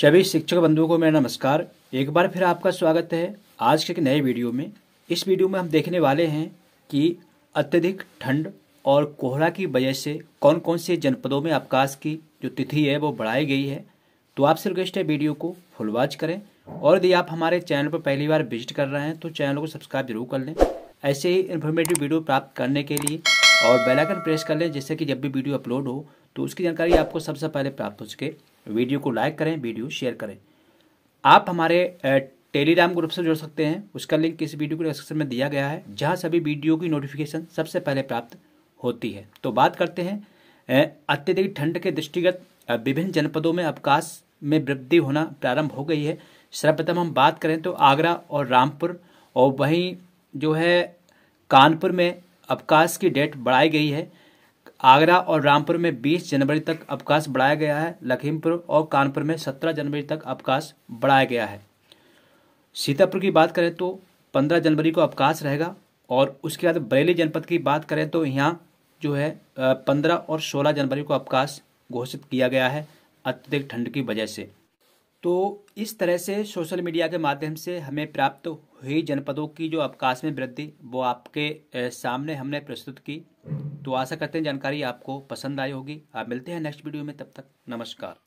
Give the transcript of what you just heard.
सभी शिक्षक बंधुओं को मेरा नमस्कार एक बार फिर आपका स्वागत है आज के एक नए वीडियो में इस वीडियो में हम देखने वाले हैं कि अत्यधिक ठंड और कोहरा की वजह से कौन कौन से जनपदों में अवकाश की जो तिथि है वो बढ़ाई गई है तो आपसे रिक्वेस्ट है वीडियो को फुल वॉच करें और यदि आप हमारे चैनल पर पहली बार विजिट कर रहे हैं तो चैनल को सब्सक्राइब जरूर कर लें ऐसे ही इन्फॉर्मेटिव वीडियो प्राप्त करने के लिए और बेलाइकन प्रेस कर लें जिससे कि जब भी वीडियो अपलोड हो तो उसकी जानकारी आपको सबसे पहले प्राप्त हो सके वीडियो को लाइक करें वीडियो शेयर करें आप हमारे टेलीग्राम ग्रुप से जुड़ सकते हैं उसका लिंक इस वीडियो के डिस्क्रिप्शन में दिया गया है जहां सभी वीडियो की नोटिफिकेशन सबसे पहले प्राप्त होती है तो बात करते हैं अत्यधिक ठंड के दृष्टिगत विभिन्न जनपदों में अवकाश में वृद्धि होना प्रारंभ हो गई है सर्वप्रथम हम बात करें तो आगरा और रामपुर और वहीं जो है कानपुर में अवकाश की डेट बढ़ाई गई है आगरा और रामपुर में 20 जनवरी तक अवकाश बढ़ाया गया है लखीमपुर और कानपुर में 17 जनवरी तक अवकाश बढ़ाया गया है सीतापुर की बात करें तो 15 जनवरी को अवकाश रहेगा और उसके बाद बरेली जनपद की बात करें तो यहाँ जो है 15 और 16 जनवरी को अवकाश घोषित किया गया है अत्यधिक ठंड की वजह से तो इस तरह से सोशल मीडिया के माध्यम से हमें प्राप्त हुई जनपदों की जो अवकाश में वृद्धि वो आपके सामने हमने प्रस्तुत की तो आशा करते हैं जानकारी आपको पसंद आई होगी आप मिलते हैं नेक्स्ट वीडियो में तब तक नमस्कार